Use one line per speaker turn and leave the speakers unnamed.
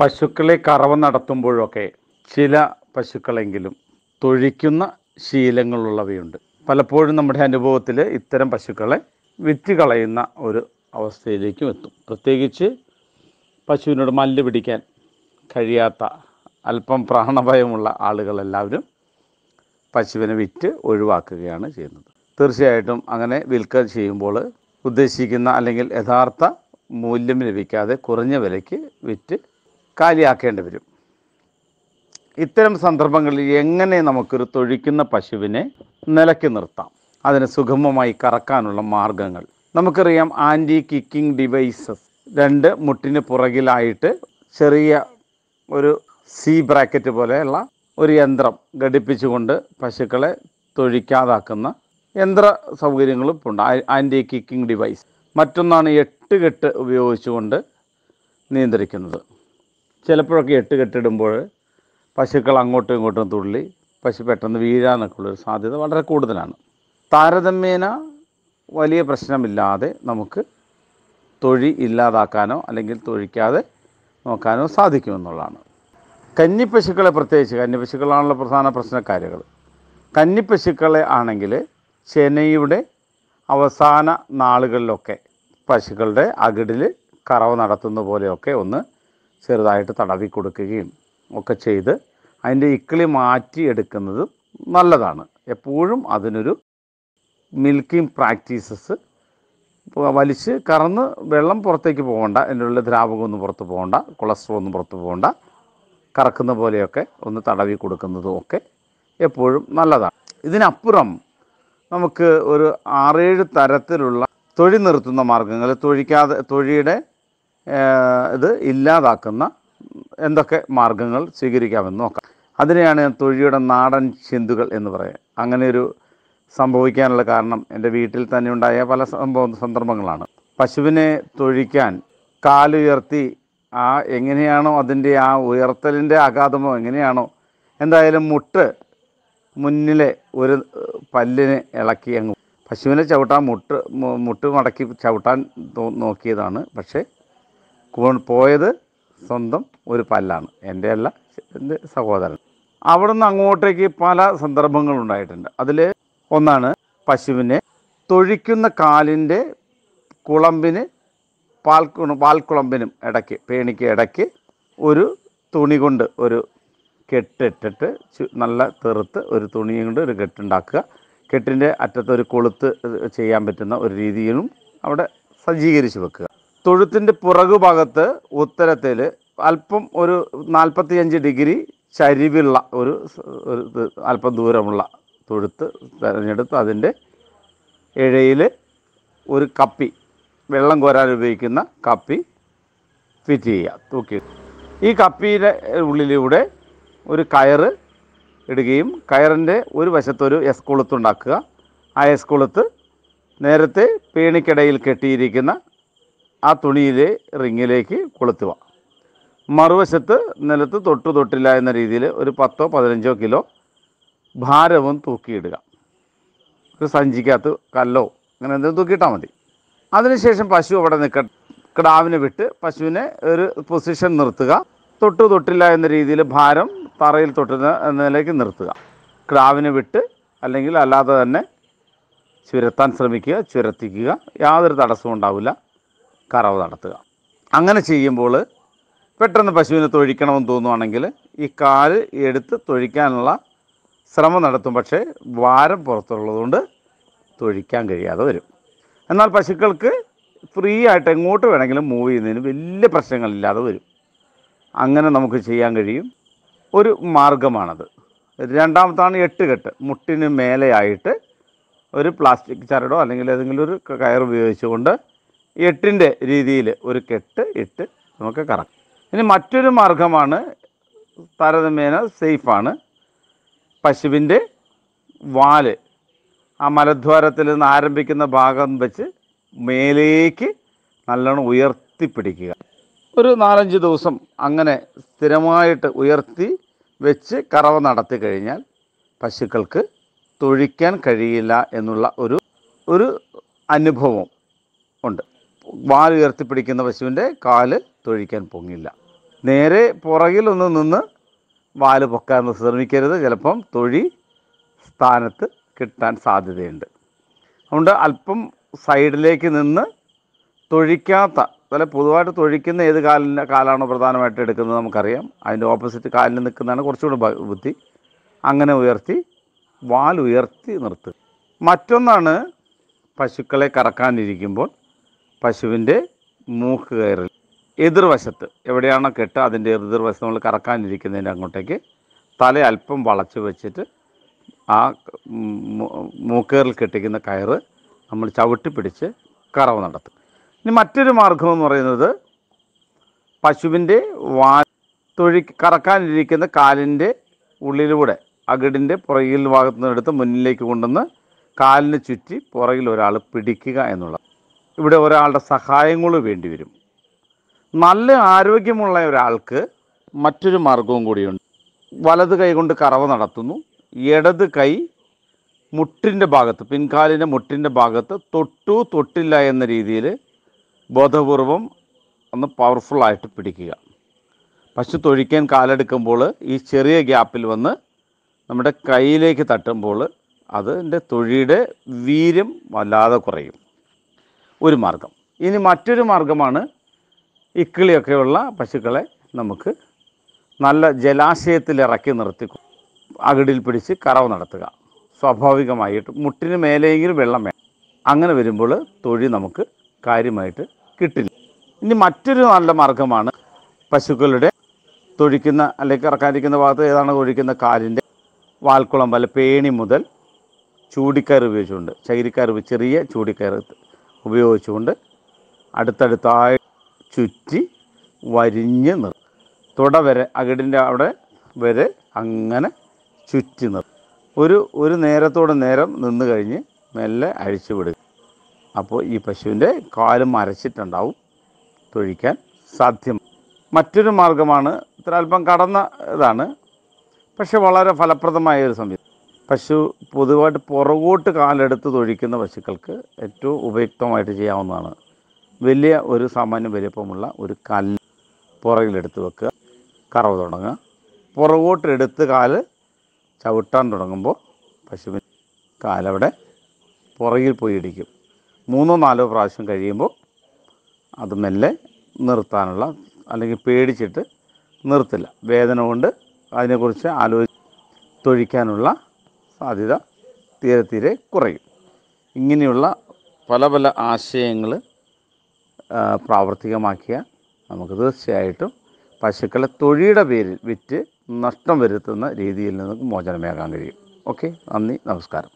പശുക്കളെ കറവ നടത്തുമ്പോഴൊക്കെ ചില പശുക്കളെങ്കിലും തൊഴിക്കുന്ന ശീലങ്ങളുള്ളവയുണ്ട് പലപ്പോഴും നമ്മുടെ അനുഭവത്തിൽ ഇത്തരം പശുക്കളെ വിറ്റ് കളയുന്ന ഒരു അവസ്ഥയിലേക്കും എത്തും പ്രത്യേകിച്ച് പശുവിനോട് മല്ല് പിടിക്കാൻ കഴിയാത്ത അല്പം പ്രാണഭയമുള്ള ആളുകളെല്ലാവരും പശുവിനെ വിറ്റ് ഒഴിവാക്കുകയാണ് ചെയ്യുന്നത് തീർച്ചയായിട്ടും അങ്ങനെ വിൽക്ക ചെയ്യുമ്പോൾ ഉദ്ദേശിക്കുന്ന അല്ലെങ്കിൽ യഥാർത്ഥ മൂല്യം ലഭിക്കാതെ കുറഞ്ഞ വിലയ്ക്ക് വിറ്റ് കാലിയാക്കേണ്ടി വരും ഇത്തരം സന്ദർഭങ്ങളിൽ എങ്ങനെ നമുക്കൊരു തൊഴിക്കുന്ന പശുവിനെ നിലയ്ക്ക് നിർത്താം അതിനെ സുഗമമായി കറക്കാനുള്ള മാർഗങ്ങൾ നമുക്കറിയാം ആൻറ്റി കിക്കിംഗ് ഡിവൈസസ് രണ്ട് മുട്ടിന് പുറകിലായിട്ട് ചെറിയ ഒരു സി ബ്രാക്കറ്റ് പോലെയുള്ള ഒരു യന്ത്രം ഘടിപ്പിച്ചുകൊണ്ട് പശുക്കളെ തൊഴിക്കാതാക്കുന്ന യന്ത്ര സൗകര്യങ്ങളും ഉണ്ട് ആൻറ്റി കിക്കിംഗ് ഡിവൈസ് മറ്റൊന്നാണ് എട്ട് കെട്ട് ഉപയോഗിച്ചുകൊണ്ട് നിയന്ത്രിക്കുന്നത് ചിലപ്പോഴൊക്കെ എട്ട് കെട്ടിടുമ്പോൾ പശുക്കൾ അങ്ങോട്ടും ഇങ്ങോട്ടും തുള്ളി പശു പെട്ടെന്ന് വീഴാന്നൊക്കെ ഉള്ളൊരു സാധ്യത വളരെ കൂടുതലാണ് താരതമ്യേന വലിയ പ്രശ്നമില്ലാതെ നമുക്ക് തൊഴി ഇല്ലാതാക്കാനോ അല്ലെങ്കിൽ തൊഴിക്കാതെ നോക്കാനോ സാധിക്കുമെന്നുള്ളതാണ് കന്നിപ്പശുക്കളെ പ്രത്യേകിച്ച് കന്നിപ്പശുക്കളാണല്ലോ പ്രധാന പ്രശ്നക്കാരികൾ കന്നിപ്പശുക്കളെ ആണെങ്കിൽ ചെനയുടെ അവസാന നാളുകളിലൊക്കെ പശുക്കളുടെ അകിടിൽ കറവ് നടത്തുന്ന പോലെയൊക്കെ ഒന്ന് ചെറുതായിട്ട് തടവി കൊടുക്കുകയും ഒക്കെ ചെയ്ത് അതിൻ്റെ ഇക്കിളി മാറ്റിയെടുക്കുന്നത് നല്ലതാണ് എപ്പോഴും അതിനൊരു മിൽക്കിംഗ് പ്രാക്ടീസസ് വലിച്ച് കറന്ന് വെള്ളം പുറത്തേക്ക് പോകണ്ട അതിൻ്റെ ഉള്ളിൽ ദ്രാവകമൊന്നും പുറത്ത് പോകണ്ട കൊളസ്ട്രോൾ ഒന്നും പുറത്ത് പോകണ്ട കറക്കുന്ന പോലെയൊക്കെ ഒന്ന് തടവി കൊടുക്കുന്നതും ഒക്കെ എപ്പോഴും നല്ലതാണ് ഇതിനപ്പുറം നമുക്ക് ഒരു ആറേഴ് തരത്തിലുള്ള തൊഴി നിർത്തുന്ന മാർഗങ്ങൾ തൊഴിക്കാതെ തൊഴിയുടെ ഇത് ഇല്ലാതാക്കുന്ന എന്തൊക്കെ മാർഗങ്ങൾ സ്വീകരിക്കാമെന്ന് നോക്കാം അതിനെയാണ് ഞാൻ തൊഴിയുടെ നാടൻ ചിന്തുകൾ എന്ന് പറയുക അങ്ങനെ ഒരു സംഭവിക്കാനുള്ള കാരണം എൻ്റെ വീട്ടിൽ തന്നെ ഉണ്ടായ പല സംഭവ സന്ദർഭങ്ങളാണ് പശുവിനെ തൊഴിക്കാൻ കാലുയർത്തി ആ എങ്ങനെയാണോ അതിൻ്റെ ആ ഉയർത്തലിൻ്റെ ആഘാതമോ എങ്ങനെയാണോ എന്തായാലും മുട്ട് മുന്നിലെ ഒരു പല്ലിനെ ഇളക്കി അങ്ങ് പശുവിനെ ചവിട്ടാൻ മുട്ട് മുട്ട് മടക്കി ചവിട്ടാൻ നോക്കിയതാണ് പക്ഷേ പോയത് സ്വന്തം ഒരു പല്ലാണ് എൻ്റെ അല്ല എൻ്റെ സഹോദരൻ അവിടുന്ന് അങ്ങോട്ടേക്ക് പല സന്ദർഭങ്ങളുണ്ടായിട്ടുണ്ട് അതിൽ ഒന്നാണ് പശുവിനെ തൊഴിക്കുന്ന കാലിൻ്റെ കുളമ്പിന് പാൽ പാൽക്കുളമ്പിനും ഇടയ്ക്ക് പേണിക്ക് ഇടയ്ക്ക് ഒരു തുണി കൊണ്ട് ഒരു കെട്ടിട്ടിട്ട് നല്ല തെറുത്ത് ഒരു തുണി കൊണ്ട് ഒരു കെട്ടുണ്ടാക്കുക കെട്ടിൻ്റെ അറ്റത്ത് ഒരു കൊളുത്ത് ചെയ്യാൻ പറ്റുന്ന ഒരു രീതിയിലും അവിടെ സജ്ജീകരിച്ച് വെക്കുക തൊഴുത്തിൻ്റെ ഭാഗത്ത് ഉത്തരത്തിൽ അല്പം ഒരു നാൽപ്പത്തിയഞ്ച് ഡിഗ്രി ചരിവുള്ള ഒരു അല്പം ദൂരമുള്ള തൊഴുത്ത് തിരഞ്ഞെടുത്ത് അതിൻ്റെ ഇഴയിൽ ഒരു കപ്പി വെള്ളം കോരാൻ ഉപയോഗിക്കുന്ന കപ്പി ഫിറ്റ് ചെയ്യുക തൂക്കി ഈ കപ്പിയുടെ ഉള്ളിലൂടെ ഒരു കയറ് ഇടുകയും കയറിൻ്റെ ഒരു വശത്തൊരു എസ് കൊളുത്തുണ്ടാക്കുക ആ എസ് കുളത്ത് നേരത്തെ പേണിക്കിടയിൽ കെട്ടിയിരിക്കുന്ന ആ തുണിയിലെ റിങ്ങിലേക്ക് കൊളുത്തുക മറുവശത്ത് നിലത്ത് തൊട്ടു തൊട്ടില്ല എന്ന രീതിയിൽ ഒരു പത്തോ പതിനഞ്ചോ കിലോ ഭാരവും തൂക്കിയിടുക സഞ്ചിക്കകത്ത് കല്ലോ അങ്ങനെ എന്തെങ്കിലും തൂക്കിയിട്ടാൽ മതി അതിനുശേഷം പശു അവിടെ നിൽക്ക കിടാവിനെ വിട്ട് പശുവിനെ ഒരു പൊസിഷൻ നിർത്തുക തൊട്ടു തൊട്ടില്ല എന്ന രീതിയിൽ ഭാരം തറയിൽ തൊട്ടുന്ന എന്നതിലേക്ക് നിർത്തുക കിടാവിനെ വിട്ട് അല്ലെങ്കിൽ അല്ലാതെ തന്നെ ചുരത്താൻ ശ്രമിക്കുക ചുരത്തിക്കുക യാതൊരു തടസ്സവും ഉണ്ടാവില്ല കറവ് നടത്തുക അങ്ങനെ ചെയ്യുമ്പോൾ പെട്ടെന്ന് പശുവിനെ തൊഴിക്കണമെന്ന് തോന്നുവാണെങ്കിൽ ഈ കാല് എടുത്ത് തൊഴിക്കാനുള്ള ശ്രമം നടത്തും പക്ഷേ വാരം പുറത്തുള്ളതുകൊണ്ട് തൊഴിക്കാൻ കഴിയാതെ വരും എന്നാൽ പശുക്കൾക്ക് ഫ്രീ ആയിട്ട് എങ്ങോട്ട് വേണമെങ്കിലും മൂവ് ചെയ്യുന്നതിന് വലിയ പ്രശ്നങ്ങളില്ലാതെ വരും അങ്ങനെ നമുക്ക് ചെയ്യാൻ കഴിയും ഒരു മാർഗമാണത് രണ്ടാമത്താണ് കെട്ട് മുട്ടിന് മേലെയായിട്ട് ഒരു പ്ലാസ്റ്റിക് ചരടോ അല്ലെങ്കിൽ ഏതെങ്കിലും ഒരു കയർ ഉപയോഗിച്ചുകൊണ്ട് എട്ടിൻ്റെ രീതിയിൽ ഒരു കെട്ട് ഇട്ട് നമുക്ക് കറക്കാം ഇനി മറ്റൊരു മാർഗമാണ് താരതമ്യേന സേഫാണ് പശുവിൻ്റെ വാല് ആ മലദ്വാരത്തിൽ നിന്ന് ആരംഭിക്കുന്ന ഭാഗം വെച്ച് മേലേക്ക് നല്ലോണം ഉയർത്തിപ്പിടിക്കുക ഒരു നാലഞ്ച് ദിവസം അങ്ങനെ സ്ഥിരമായിട്ട് ഉയർത്തി വെച്ച് കറവ നടത്തി കഴിഞ്ഞാൽ പശുക്കൾക്ക് തൊഴിക്കാൻ കഴിയില്ല എന്നുള്ള ഒരു ഒരു അനുഭവം ഉണ്ട് വാലുയർത്തിപ്പിടിക്കുന്ന പശുവിൻ്റെ കാല് തൊഴിക്കാൻ പൊങ്ങില്ല നേരെ പുറകിലൊന്ന് നിന്ന് വാല് പൊക്കാൻ ശ്രമിക്കരുത് ചിലപ്പം തൊഴി സ്ഥാനത്ത് കിട്ടാൻ സാധ്യതയുണ്ട് അതുകൊണ്ട് അല്പം സൈഡിലേക്ക് നിന്ന് തൊഴിക്കാത്ത അതായത് പൊതുവായിട്ട് തൊഴിക്കുന്ന ഏത് കാലിൻ്റെ കാലാണോ പ്രധാനമായിട്ട് എടുക്കുന്നത് നമുക്കറിയാം അതിൻ്റെ ഓപ്പോസിറ്റ് കാലിൽ നിൽക്കുന്നതാണ് കുറച്ചുകൂടി ബുദ്ധി അങ്ങനെ ഉയർത്തി വാൽ ഉയർത്തി നിർത്തുക മറ്റൊന്നാണ് പശുക്കളെ കറക്കാനിരിക്കുമ്പോൾ പശുവിൻ്റെ മൂക്ക് കയറിൽ എതിർവശത്ത് എവിടെയാണോ കെട്ട് അതിൻ്റെ എതിർവശത്ത് നമ്മൾ കറക്കാനിരിക്കുന്നതിൻ്റെ അങ്ങോട്ടേക്ക് തല അല്പം വളച്ച് വെച്ചിട്ട് ആ മൂക്കേറിൽ കെട്ടിക്കുന്ന കയറ് നമ്മൾ ചവിട്ടി പിടിച്ച് കറവ് നടത്തും ഇനി മറ്റൊരു മാർഗം എന്ന് പറയുന്നത് പശുവിൻ്റെ വാ തൊഴി കറക്കാനിരിക്കുന്ന കാലിൻ്റെ ഉള്ളിലൂടെ അകിടിൻ്റെ പുറകിൽ ഭാഗത്തുനിന്ന് എടുത്ത് മുന്നിലേക്ക് കൊണ്ടുവന്ന് കാലിന് ചുറ്റി പുറകിൽ ഒരാൾ പിടിക്കുക എന്നുള്ളത് ഇവിടെ ഒരാളുടെ സഹായങ്ങൾ വേണ്ടി വരും നല്ല ആരോഗ്യമുള്ള ഒരാൾക്ക് മറ്റൊരു മാർഗവും കൂടിയുണ്ട് വലത് കൈ കൊണ്ട് കറവ നടത്തുന്നു ഇടത് കൈ മുട്ടിൻ്റെ ഭാഗത്ത് പിൻകാലിൻ്റെ മുട്ടിൻ്റെ ഭാഗത്ത് തൊട്ടു തൊട്ടില്ല എന്ന രീതിയിൽ ബോധപൂർവം ഒന്ന് പവർഫുള്ളായിട്ട് പിടിക്കുക പശു തൊഴിക്കാൻ കാലെടുക്കുമ്പോൾ ഈ ചെറിയ ഗ്യാപ്പിൽ വന്ന് നമ്മുടെ കൈയിലേക്ക് തട്ടുമ്പോൾ അതിൻ്റെ തൊഴിയുടെ വീര്യം വല്ലാതെ കുറയും ഒരു മാർഗം ഇനി മറ്റൊരു മാർഗമാണ് ഇക്കിളിയൊക്കെയുള്ള പശുക്കളെ നമുക്ക് നല്ല ജലാശയത്തിൽ ഇറക്കി നിർത്തി അകിടിൽ പിടിച്ച് കറവ് നടത്തുക സ്വാഭാവികമായിട്ട് മുട്ടിന് മേലെയെങ്കിലും വെള്ളം വേണം അങ്ങനെ വരുമ്പോൾ തൊഴി നമുക്ക് കാര്യമായിട്ട് കിട്ടില്ല ഇനി മറ്റൊരു നല്ല മാർഗമാണ് പശുക്കളുടെ തൊഴിക്കുന്ന അല്ലെങ്കിൽ ഇറക്കാനിരിക്കുന്ന ഭാഗത്ത് ഏതാണ് ഒഴിക്കുന്ന കാലിൻ്റെ വാൽക്കുളം പോലെ പേണി മുതൽ ചൂടിക്കയർ ഉപയോഗിച്ചുകൊണ്ട് ചകിരിക്കയർ ചെറിയ ചൂടിക്കയർ ഉപയോഗിച്ചുകൊണ്ട് അടുത്തടുത്തായി ചുറ്റി വരിഞ്ഞ് നിർ തുട വരെ അകിടിൻ്റെ അവിടെ വരെ അങ്ങനെ ചുറ്റി നിർ ഒരു ഒരു നേരത്തോടെ നേരം നിന്ന് കഴിഞ്ഞ് മെല്ലെ അഴിച്ചു വിടുക അപ്പോൾ ഈ പശുവിൻ്റെ കാലും അരച്ചിട്ടുണ്ടാവും തൊഴിക്കാൻ സാധ്യം മറ്റൊരു മാർഗമാണ് ഇത്ര അല്പം കടന്ന ഇതാണ് പക്ഷെ വളരെ ഫലപ്രദമായ ഒരു സംവിധാനം പശു പൊതുവായിട്ട് പുറകോട്ട് കാലെടുത്ത് തൊഴിക്കുന്ന പശുക്കൾക്ക് ഏറ്റവും ഉപയുക്തമായിട്ട് ചെയ്യാവുന്നതാണ് വലിയ ഒരു സാമാന്യ വലിപ്പമുള്ള ഒരു കല്ല് പുറകിലെടുത്ത് വെക്കുക കറവ് തുടങ്ങുക പുറകോട്ട് എടുത്ത് കാല് ചവിട്ടാൻ തുടങ്ങുമ്പോൾ പശുവിൻ കാലവിടെ പുറകിൽ പോയി ഇടിക്കും മൂന്നോ നാലോ പ്രാവശ്യം കഴിയുമ്പോൾ അത് മെല്ലെ നിർത്താനുള്ള അല്ലെങ്കിൽ പേടിച്ചിട്ട് നിർത്തില്ല വേദന കൊണ്ട് അതിനെക്കുറിച്ച് ആലോചി തൊഴിക്കാനുള്ള സാധ്യത തീരെ തീരെ കുറയും ഇങ്ങനെയുള്ള പല പല ആശയങ്ങൾ പ്രാവർത്തികമാക്കിയാൽ നമുക്ക് തീർച്ചയായിട്ടും പശുക്കളെ തൊഴിയുടെ പേരിൽ വിറ്റ് നഷ്ടം വരുത്തുന്ന രീതിയിൽ നിന്ന് മോചനമേകാൻ കഴിയും ഓക്കെ നന്ദി നമസ്കാരം